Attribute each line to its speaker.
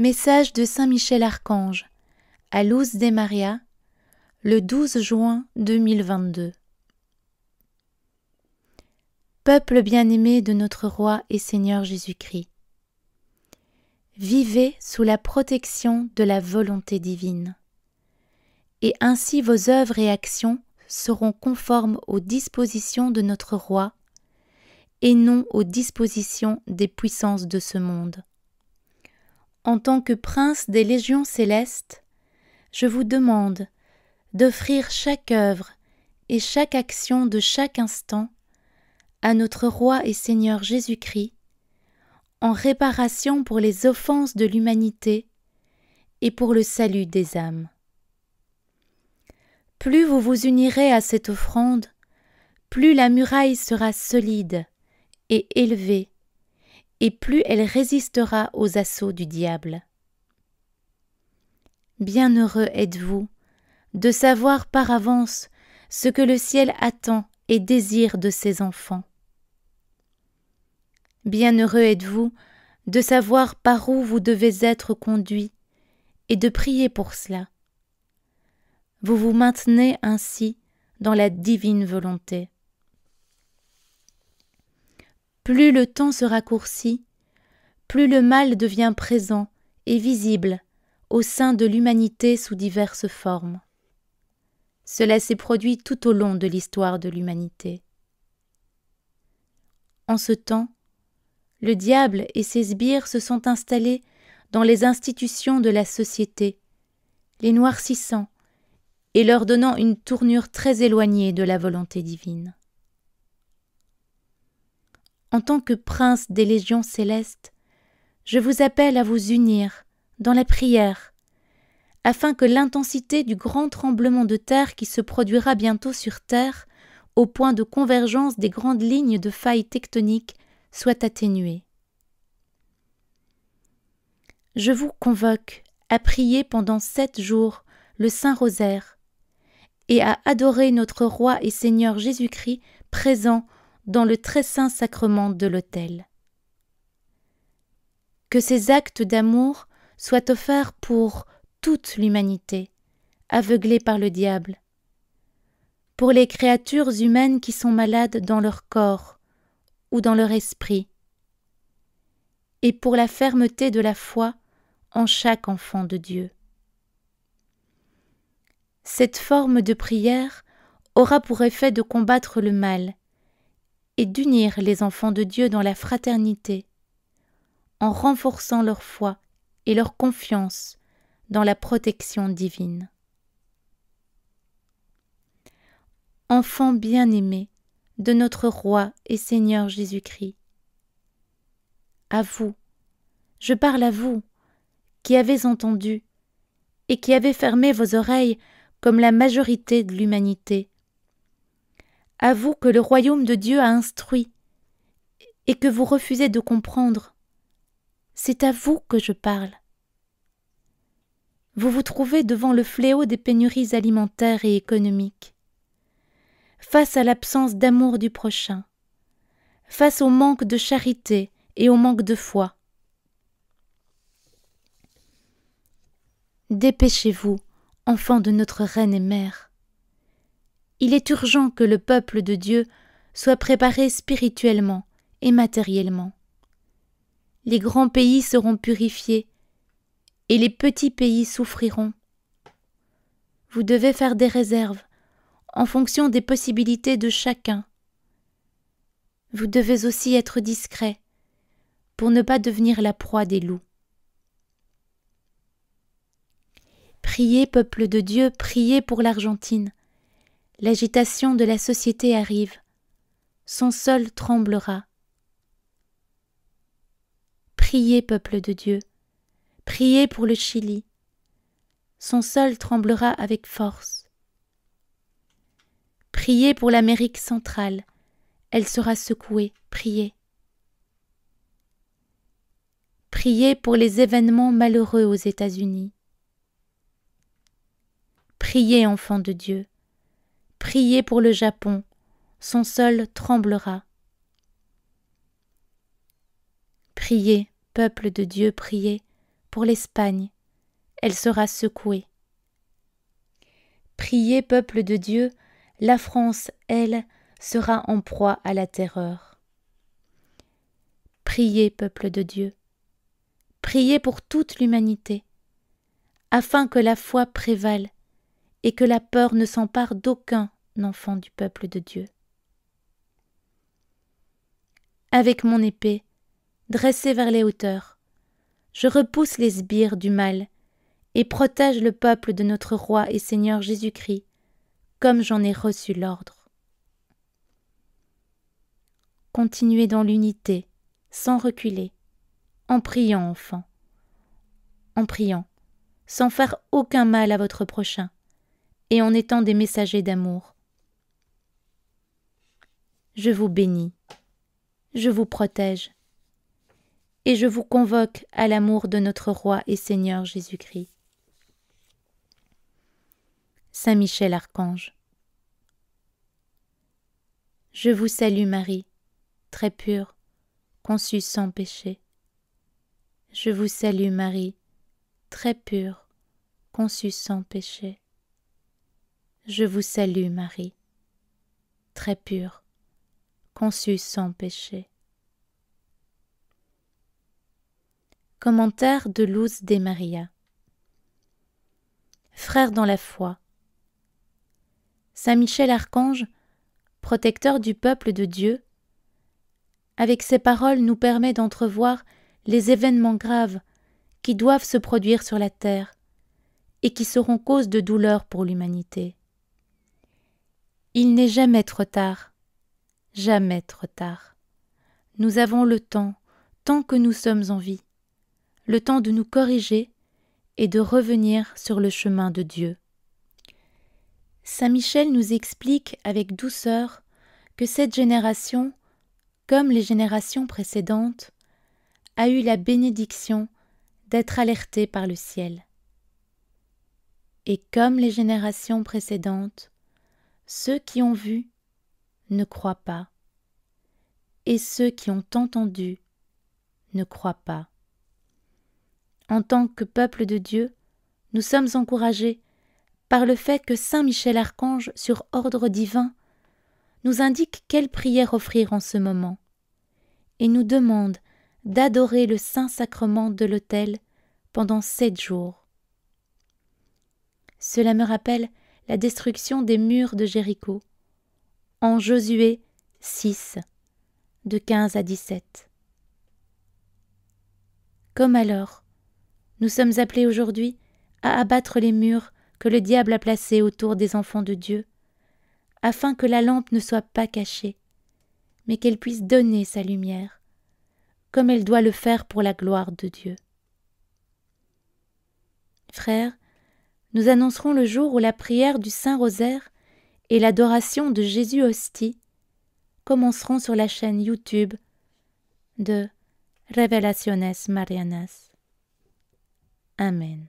Speaker 1: Message de Saint Michel Archange à Luz de Maria le 12 juin 2022. Peuple bien-aimé de notre Roi et Seigneur Jésus-Christ, vivez sous la protection de la volonté divine, et ainsi vos œuvres et actions seront conformes aux dispositions de notre Roi et non aux dispositions des puissances de ce monde en tant que prince des légions célestes, je vous demande d'offrir chaque œuvre et chaque action de chaque instant à notre Roi et Seigneur Jésus-Christ, en réparation pour les offenses de l'humanité et pour le salut des âmes. Plus vous vous unirez à cette offrande, plus la muraille sera solide et élevée et plus elle résistera aux assauts du diable. Bienheureux êtes-vous de savoir par avance ce que le ciel attend et désire de ses enfants. Bienheureux êtes-vous de savoir par où vous devez être conduit et de prier pour cela. Vous vous maintenez ainsi dans la divine volonté. Plus le temps se raccourcit, plus le mal devient présent et visible au sein de l'humanité sous diverses formes. Cela s'est produit tout au long de l'histoire de l'humanité. En ce temps, le diable et ses sbires se sont installés dans les institutions de la société, les noircissant et leur donnant une tournure très éloignée de la volonté divine en tant que prince des légions célestes, je vous appelle à vous unir dans la prière, afin que l'intensité du grand tremblement de terre qui se produira bientôt sur Terre, au point de convergence des grandes lignes de failles tectoniques, soit atténuée. Je vous convoque à prier pendant sept jours le Saint Rosaire et à adorer notre Roi et Seigneur Jésus-Christ présent dans le très saint sacrement de l'autel. Que ces actes d'amour soient offerts pour toute l'humanité, aveuglée par le diable, pour les créatures humaines qui sont malades dans leur corps ou dans leur esprit, et pour la fermeté de la foi en chaque enfant de Dieu. Cette forme de prière aura pour effet de combattre le mal et d'unir les enfants de Dieu dans la fraternité, en renforçant leur foi et leur confiance dans la protection divine. Enfants bien-aimés de notre Roi et Seigneur Jésus-Christ, à vous, je parle à vous, qui avez entendu et qui avez fermé vos oreilles comme la majorité de l'humanité à vous que le royaume de Dieu a instruit, et que vous refusez de comprendre. C'est à vous que je parle. Vous vous trouvez devant le fléau des pénuries alimentaires et économiques, face à l'absence d'amour du prochain, face au manque de charité et au manque de foi. Dépêchez-vous, enfants de notre reine et mère il est urgent que le peuple de Dieu soit préparé spirituellement et matériellement. Les grands pays seront purifiés et les petits pays souffriront. Vous devez faire des réserves en fonction des possibilités de chacun. Vous devez aussi être discret pour ne pas devenir la proie des loups. Priez, peuple de Dieu, priez pour l'Argentine L'agitation de la société arrive. Son sol tremblera. Priez, peuple de Dieu. Priez pour le Chili. Son sol tremblera avec force. Priez pour l'Amérique centrale. Elle sera secouée. Priez. Priez pour les événements malheureux aux États-Unis. Priez, enfant de Dieu. Priez pour le Japon, son sol tremblera. Priez, peuple de Dieu, priez pour l'Espagne, elle sera secouée. Priez, peuple de Dieu, la France, elle, sera en proie à la terreur. Priez, peuple de Dieu, priez pour toute l'humanité, afin que la foi prévale et que la peur ne s'empare d'aucun enfant du peuple de Dieu. Avec mon épée, dressée vers les hauteurs, je repousse les sbires du mal et protège le peuple de notre roi et Seigneur Jésus-Christ, comme j'en ai reçu l'ordre. Continuez dans l'unité, sans reculer, en priant, enfant, en priant, sans faire aucun mal à votre prochain, et en étant des messagers d'amour, je vous bénis, je vous protège, et je vous convoque à l'amour de notre Roi et Seigneur Jésus-Christ. Saint Michel Archange. Je vous salue Marie, très pure, conçue sans péché. Je vous salue Marie, très pure, conçue sans péché. Je vous salue Marie, très pure, conçu sans péché. Commentaire de Luz de Maria Frères dans la foi, Saint Michel Archange, protecteur du peuple de Dieu, avec ses paroles nous permet d'entrevoir les événements graves qui doivent se produire sur la terre et qui seront cause de douleur pour l'humanité. Il n'est jamais trop tard jamais trop tard. Nous avons le temps, tant que nous sommes en vie, le temps de nous corriger et de revenir sur le chemin de Dieu. Saint Michel nous explique avec douceur que cette génération, comme les générations précédentes, a eu la bénédiction d'être alertée par le ciel. Et comme les générations précédentes, ceux qui ont vu ne croient pas, et ceux qui ont entendu ne croient pas. En tant que peuple de Dieu, nous sommes encouragés par le fait que Saint Michel Archange, sur ordre divin, nous indique quelle prière offrir en ce moment, et nous demande d'adorer le Saint Sacrement de l'autel pendant sept jours. Cela me rappelle la destruction des murs de Jéricho, en Josué 6, de 15 à 17. Comme alors, nous sommes appelés aujourd'hui à abattre les murs que le diable a placés autour des enfants de Dieu, afin que la lampe ne soit pas cachée, mais qu'elle puisse donner sa lumière, comme elle doit le faire pour la gloire de Dieu. Frères, nous annoncerons le jour où la prière du Saint Rosaire et l'adoration de Jésus Hostie commenceront sur la chaîne YouTube de Revelaciones Marianas. Amen.